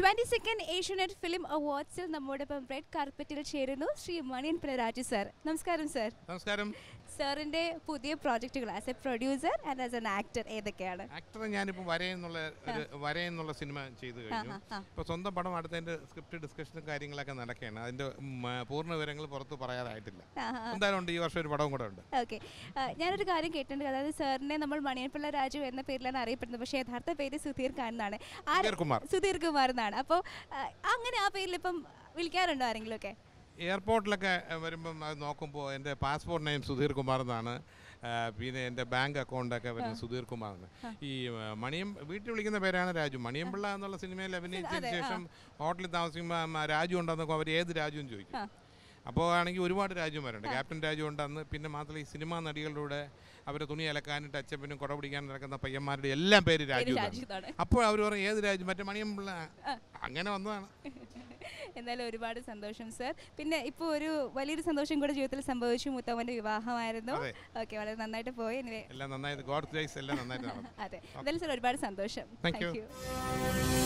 twenty second Asianet film അവാർഡ്സിൽ ഇപ്പം red കാർപ്പറ്റിൽ ചേരുന്നു ശ്രീ മണിയൻ പിണരാജു സാർ നമസ്കാരം സർ നമസ്കാരം സാറിന്റെ പുതിയ പ്രോജക്റ്റുകൾ as a producer and as an actor ഏതൊക്കെയാണ് ആക്ടർ ഞാനിപ്പോൾ വരയെന്നുള്ള വരയെന്നുള്ള സിനിമ ചെയ്തു കഴിഞ്ഞു ഇപ്പോൾ സ്വന്തം പടം അടുത്തതിന്റെ സ്ക്രിപ്റ്റ് ഡിസ്കഷനും കാര്യങ്ങളൊക്കെ നടക്കുകയാണ് അതിന്റെ പൂർണ്ണ വിവരങ്ങൾ പുറത്ത് പറയാറായിട്ടില്ല എന്തായാലും ഉണ്ട് ഈ വർഷം ഒരു പടവും കൂടെ ഉണ്ട് ഓക്കെ ഞാനൊരു കാര്യം കേട്ടിട്ടുണ്ട് അതായത് സാറിനെ നമ്മൾ മണിയൻ പിള്ള രാജു എന്ന പേരിലാണ് അറിയപ്പെടുന്നത് പക്ഷേ യഥാർത്ഥ പേര് സുധീർ ഖാൻ എന്നാണ് സുധീർ കുമാർ എന്നാണ് എന്നാണ് അപ്പോൾ അങ്ങനെ ആ പേരിൽ ഇപ്പം വിളിക്കാറുണ്ടോ ആരെങ്കിലുമൊക്കെ എയർപോർട്ടിലൊക്കെ വരുമ്പം അത് നോക്കുമ്പോൾ എൻ്റെ പാസ്പോർട്ട് നെയിം സുധീർ കുമാർ എന്നാണ് പിന്നെ എൻ്റെ ബാങ്ക് അക്കൗണ്ടൊക്കെ വരുന്നത് സുധീർ എന്ന് ഈ മണിയം വീട്ടിൽ വിളിക്കുന്ന പേരാണ് രാജു മണിയമ്പിള്ള എന്നുള്ള സിനിമയിൽ അഭിനയിച്ചതിന് ശേഷം ഹോട്ടലിൽ താമസിക്കുമ്പോൾ രാജു ഉണ്ടെന്നൊക്കെ അവർ ഏത് രാജുവും ചോദിക്കും അപ്പോൾ ആണെങ്കിൽ ഒരുപാട് രാജുമാരുണ്ട് ക്യാപ്റ്റൻ രാജു ഉണ്ട് അന്ന് പിന്നെ മാത്രമല്ല ഈ സിനിമാ നടികളുടെ അവരെ തുണി അലക്കാനും ടച്ചപ്പിനും കുട പിടിക്കാൻ നടക്കുന്ന പയ്യന്മാരുടെ എല്ലാം പേര് രാജു അപ്പോൾ അവർ പറയും ഏത് രാജു മറ്റേ മണിയമ്പിള്ള അങ്ങനെ വന്നതാണ് എന്തായാലും ഒരുപാട് സന്തോഷം സർ പിന്നെ ഇപ്പോൾ ഒരു വലിയൊരു സന്തോഷം കൂടെ ജീവിതത്തിൽ സംഭവിച്ചു മുത്തമ്മൻ്റെ വിവാഹമായിരുന്നു ഓക്കെ വളരെ നന്നായിട്ട് പോയി എല്ലാം ഗോഡ് എല്ലാം നന്നായിട്ട് അതെ എന്തായാലും സർ ഒരുപാട് സന്തോഷം താങ്ക് യു